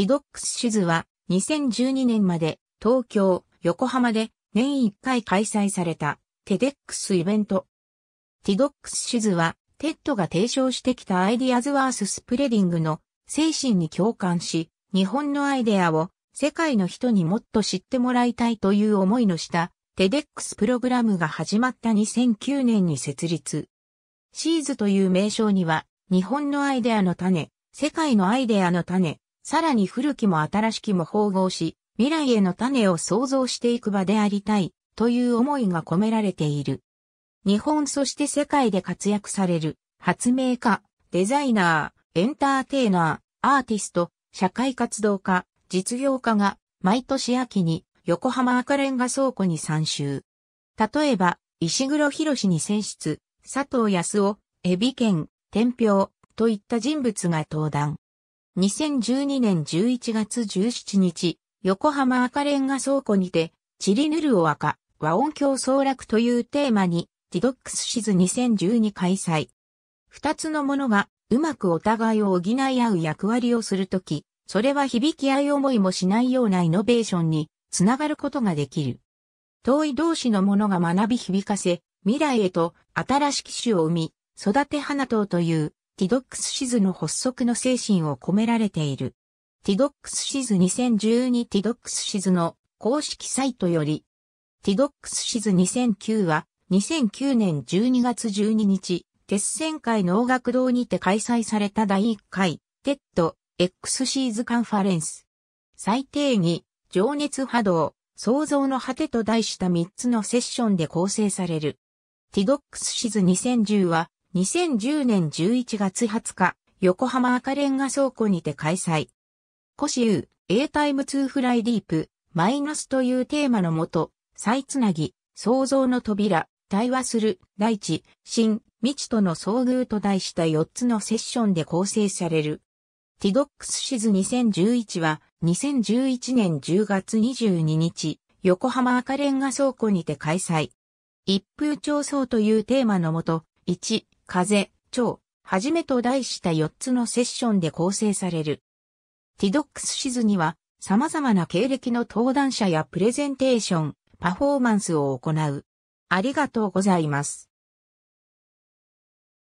ティドックスシュズは2012年まで東京、横浜で年1回開催されたテデックスイベント。ティドックスシュズはテッドが提唱してきたアイディアズワーススプレディングの精神に共感し、日本のアイデアを世界の人にもっと知ってもらいたいという思いのしたテデックスプログラムが始まった2009年に設立。シーズという名称には日本のアイデアの種、世界のアイデアの種さらに古きも新しきも包合し、未来への種を創造していく場でありたい、という思いが込められている。日本そして世界で活躍される、発明家、デザイナー、エンターテイナー、アーティスト、社会活動家、実業家が、毎年秋に、横浜赤レンガ倉庫に参集。例えば、石黒博士に選出、佐藤康夫、海老県、天平、といった人物が登壇。2012年11月17日、横浜赤レンガ倉庫にて、チリヌルを赤、和音響創楽というテーマに、ディドックスシズ2012開催。二つのものが、うまくお互いを補い合う役割をするとき、それは響き合い思いもしないようなイノベーションに、つながることができる。遠い同士のものが学び響かせ、未来へと新しき種を生み、育て花等というティドックスシズの発足の精神を込められている。ティドックスシズ2012ティドックスシズの公式サイトより、ティドックスシズ2009は2009年12月12日、鉄線会能楽堂にて開催された第1回、テッド X シーズカンファレンス。最低義、情熱波動、創造の果てと題した3つのセッションで構成される。ティドックスシズ2010は2010年11月20日、横浜赤レンガ倉庫にて開催。古州、A タイム2フライディープ、マイナスというテーマのもと、再つなぎ、創造の扉、対話する、大地、新、未知との遭遇と題した4つのセッションで構成される。ティドックスシズ2011は、2011年10月22日、横浜赤レンガ倉庫にて開催。一風調創というテーマのもと、1、風、蝶、はじめと題した4つのセッションで構成される。ティドックスシズには様々な経歴の登壇者やプレゼンテーション、パフォーマンスを行う。ありがとうございます。